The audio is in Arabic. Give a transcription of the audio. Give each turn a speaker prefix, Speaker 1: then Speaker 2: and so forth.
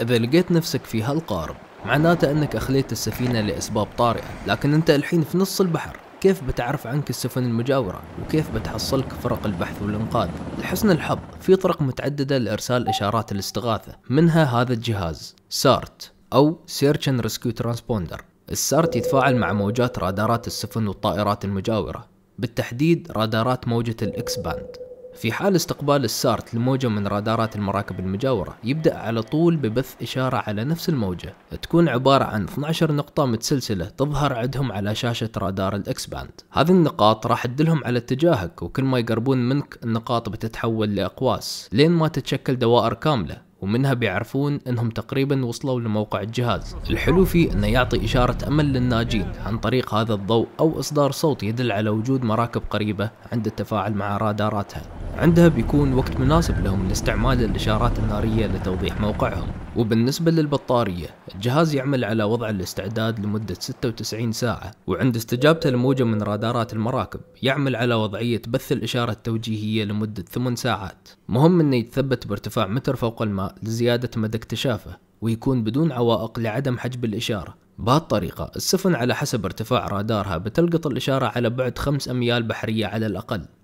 Speaker 1: إذا لقيت نفسك في هالقارب معناته أنك أخليت السفينة لأسباب طارئة لكن أنت الحين في نص البحر كيف بتعرف عنك السفن المجاورة وكيف بتحصلك فرق البحث والإنقاذ لحسن الحظ في طرق متعددة لإرسال إشارات الاستغاثة منها هذا الجهاز سارت أو Search and Rescue Transponder السارت يتفاعل مع موجات رادارات السفن والطائرات المجاورة بالتحديد رادارات موجة الإكس باند في حال استقبال السارت لموجة من رادارات المراكب المجاورة يبدأ على طول ببث إشارة على نفس الموجة تكون عبارة عن 12 نقطة متسلسلة تظهر عندهم على شاشة رادار الإكس باند هذه النقاط راح تدلهم على اتجاهك وكل ما يقربون منك النقاط بتتحول لأقواس لين ما تتشكل دوائر كاملة ومنها بيعرفون انهم تقريبا وصلوا لموقع الجهاز الحلو فيه انه يعطي اشارة امل للناجين عن طريق هذا الضوء او اصدار صوت يدل على وجود مراكب قريبة عند التفاعل مع راداراتها عندها بيكون وقت مناسب لهم لاستعمال الإشارات النارية لتوضيح موقعهم وبالنسبة للبطارية الجهاز يعمل على وضع الاستعداد لمدة 96 ساعة وعند استجابته لموجة من رادارات المراكب يعمل على وضعية بث الإشارة التوجيهية لمدة 8 ساعات مهم أنه يتثبت بارتفاع متر فوق الماء لزيادة مدى اكتشافه ويكون بدون عوائق لعدم حجب الإشارة بهالطريقة السفن على حسب ارتفاع رادارها بتلقط الإشارة على بعد 5 أميال بحرية على الأقل